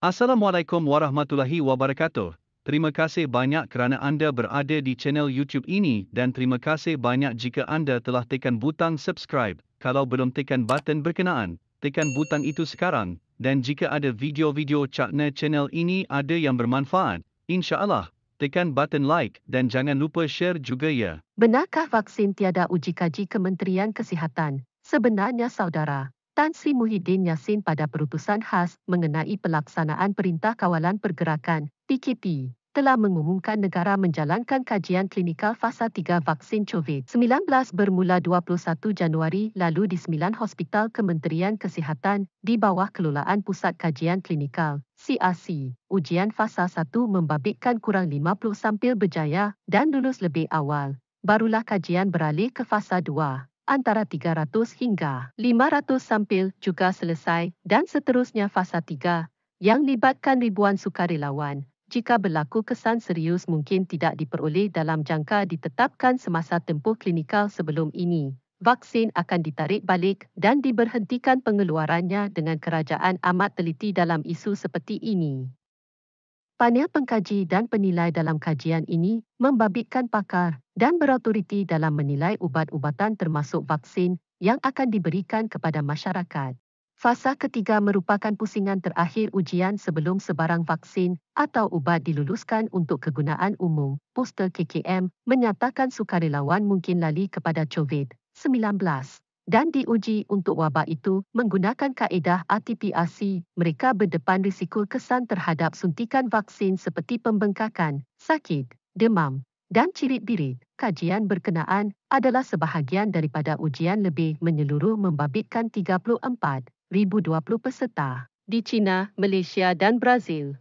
Assalamualaikum warahmatullahi wabarakatuh. Terima kasih banyak kerana anda berada di channel YouTube ini dan terima kasih banyak jika anda telah tekan butang subscribe. Kalau belum tekan button berkenaan, tekan butang itu sekarang. Dan jika ada video-video cakna channel ini ada yang bermanfaat, insyaAllah, tekan button like dan jangan lupa share juga ya. Benarkah vaksin tiada uji kaji Kementerian Kesihatan? Sebenarnya saudara, Tan Sri Muhyiddin Yassin pada perutusan khas mengenai pelaksanaan Perintah Kawalan Pergerakan, PKP, telah mengumumkan negara menjalankan kajian klinikal fasa 3 vaksin COVID-19 bermula 21 Januari lalu di 9 hospital Kementerian Kesihatan di bawah kelolaan Pusat Kajian Klinikal, CRC. Ujian fasa 1 membabitkan kurang 50 sampel berjaya dan lulus lebih awal. Barulah kajian beralih ke fasa 2 antara 300 hingga 500 sampil juga selesai dan seterusnya fasa 3 yang libatkan ribuan sukarelawan. Jika berlaku kesan serius mungkin tidak diperoleh dalam jangka ditetapkan semasa tempoh klinikal sebelum ini. Vaksin akan ditarik balik dan diberhentikan pengeluarannya dengan kerajaan amat teliti dalam isu seperti ini. Panel pengkaji dan penilai dalam kajian ini membabitkan pakar dan berautoriti dalam menilai ubat-ubatan termasuk vaksin yang akan diberikan kepada masyarakat. Fasa ketiga merupakan pusingan terakhir ujian sebelum sebarang vaksin atau ubat diluluskan untuk kegunaan umum. Poster KKM menyatakan sukarelawan mungkin lali kepada COVID-19 dan diuji untuk wabak itu menggunakan kaedah rt Mereka berdepan risiko kesan terhadap suntikan vaksin seperti pembengkakan, sakit, demam dan cirit-birit. Kajian berkenaan adalah sebahagian daripada ujian lebih menyeluruh membabitkan 34,020 peserta di China, Malaysia dan Brazil.